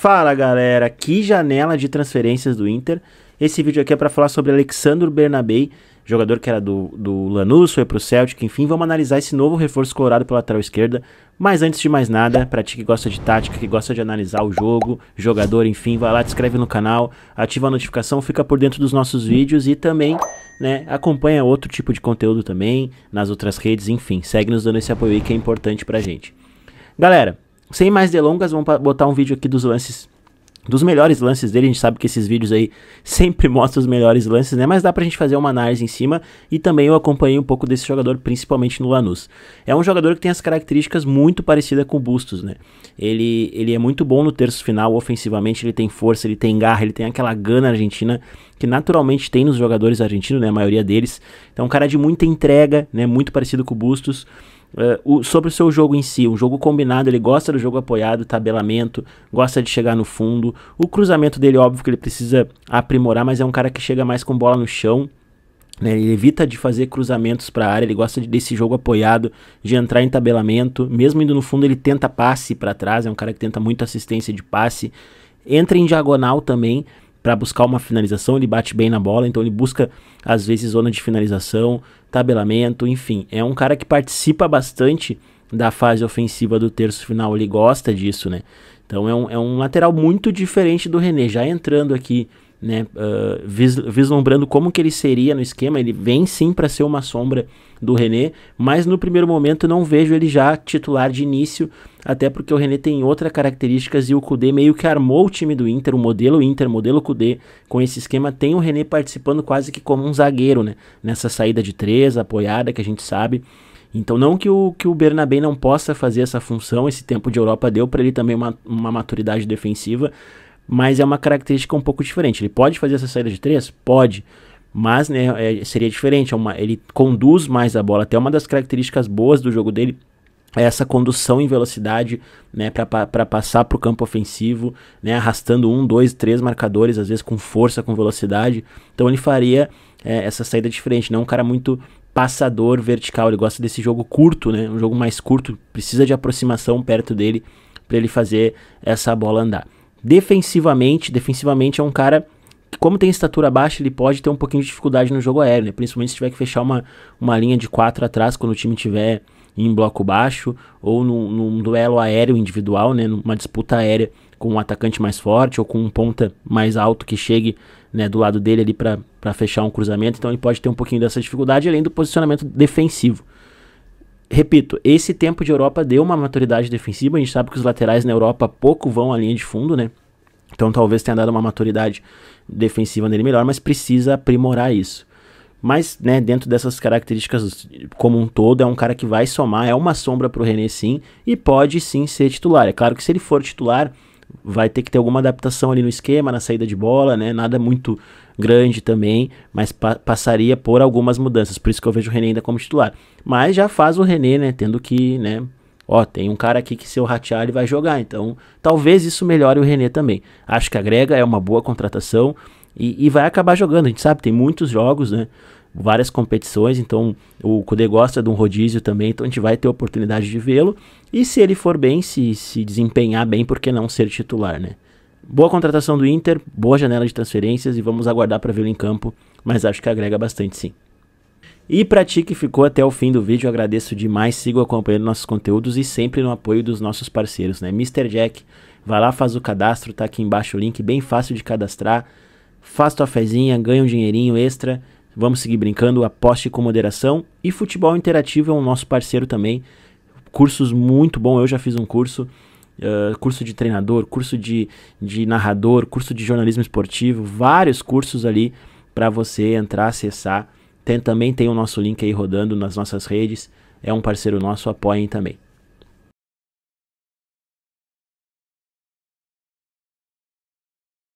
Fala galera, que janela de transferências do Inter. Esse vídeo aqui é para falar sobre Alexandre Bernabei, jogador que era do, do Lanús, foi pro Celtic, enfim, vamos analisar esse novo reforço colorado pela lateral esquerda. Mas antes de mais nada, para ti que gosta de tática, que gosta de analisar o jogo, jogador, enfim, vai lá, te inscreve no canal, ativa a notificação, fica por dentro dos nossos vídeos e também, né, acompanha outro tipo de conteúdo também, nas outras redes, enfim, segue nos dando esse apoio aí que é importante pra gente. Galera, sem mais delongas, vamos botar um vídeo aqui dos lances dos melhores lances dele. A gente sabe que esses vídeos aí sempre mostram os melhores lances, né? Mas dá pra gente fazer uma análise em cima. E também eu acompanhei um pouco desse jogador, principalmente no Lanús. É um jogador que tem as características muito parecidas com o Bustos, né? Ele, ele é muito bom no terço final, ofensivamente. Ele tem força, ele tem garra, ele tem aquela gana argentina que naturalmente tem nos jogadores argentinos, né? A maioria deles. Então, um cara de muita entrega, né? Muito parecido com o Bustos. Uh, o, sobre o seu jogo em si, um jogo combinado, ele gosta do jogo apoiado, tabelamento, gosta de chegar no fundo. O cruzamento dele, óbvio que ele precisa aprimorar, mas é um cara que chega mais com bola no chão. Né? Ele evita de fazer cruzamentos para a área, ele gosta de, desse jogo apoiado, de entrar em tabelamento. Mesmo indo no fundo, ele tenta passe para trás, é um cara que tenta muito assistência de passe. Entra em diagonal também, para buscar uma finalização, ele bate bem na bola, então ele busca às vezes zona de finalização, tabelamento, enfim, é um cara que participa bastante da fase ofensiva do terço final, ele gosta disso, né? Então é um, é um lateral muito diferente do René, já entrando aqui né, uh, vislumbrando como que ele seria no esquema, ele vem sim para ser uma sombra do René, mas no primeiro momento não vejo ele já titular de início, até porque o René tem outras características e o Cudê meio que armou o time do Inter, o modelo Inter, modelo Cudê, com esse esquema, tem o René participando quase que como um zagueiro, né, nessa saída de três, apoiada que a gente sabe, então, não que o, que o Bernabé não possa fazer essa função, esse tempo de Europa deu para ele também uma, uma maturidade defensiva, mas é uma característica um pouco diferente. Ele pode fazer essa saída de três? Pode, mas né, é, seria diferente. É uma, ele conduz mais a bola. Até uma das características boas do jogo dele é essa condução em velocidade né, para passar para o campo ofensivo, né, arrastando um, dois, três marcadores, às vezes com força, com velocidade. Então ele faria é, essa saída diferente. Não é um cara muito passador vertical. Ele gosta desse jogo curto, né, um jogo mais curto. Precisa de aproximação perto dele para ele fazer essa bola andar. Defensivamente, defensivamente é um cara que, como tem estatura baixa, ele pode ter um pouquinho de dificuldade no jogo aéreo, né? Principalmente se tiver que fechar uma, uma linha de quatro atrás quando o time tiver em bloco baixo ou num, num duelo aéreo individual, né? Numa disputa aérea com um atacante mais forte ou com um ponta mais alto que chegue né, do lado dele ali para fechar um cruzamento. Então ele pode ter um pouquinho dessa dificuldade, além do posicionamento defensivo repito, esse tempo de Europa deu uma maturidade defensiva. A gente sabe que os laterais na Europa pouco vão à linha de fundo, né? Então talvez tenha dado uma maturidade defensiva nele melhor, mas precisa aprimorar isso. Mas, né, dentro dessas características como um todo, é um cara que vai somar, é uma sombra para o René sim, e pode sim ser titular. É claro que se ele for titular, vai ter que ter alguma adaptação ali no esquema, na saída de bola, né? Nada muito grande também, mas pa passaria por algumas mudanças. Por isso que eu vejo o René ainda como titular. Mas já faz o René, né? Tendo que, né? Ó, tem um cara aqui que se eu ratear ele vai jogar. Então, talvez isso melhore o René também. Acho que a Grega é uma boa contratação e, e vai acabar jogando. A gente sabe, tem muitos jogos, né? várias competições, então o Kudê gosta de um rodízio também, então a gente vai ter a oportunidade de vê-lo. E se ele for bem, se, se desempenhar bem, por que não ser titular, né? Boa contratação do Inter, boa janela de transferências e vamos aguardar para vê-lo em campo, mas acho que agrega bastante sim. E para ti que ficou até o fim do vídeo, agradeço demais, sigo acompanhando nossos conteúdos e sempre no apoio dos nossos parceiros, né? Mr. Jack, vai lá, faz o cadastro, tá aqui embaixo o link, bem fácil de cadastrar, faz tua fezinha, ganha um dinheirinho extra, Vamos seguir brincando, aposte com moderação. E Futebol Interativo é um nosso parceiro também. Cursos muito bom, eu já fiz um curso. Uh, curso de treinador, curso de, de narrador, curso de jornalismo esportivo, vários cursos ali para você entrar, acessar. Tem, também tem o nosso link aí rodando nas nossas redes. É um parceiro nosso, apoiem também.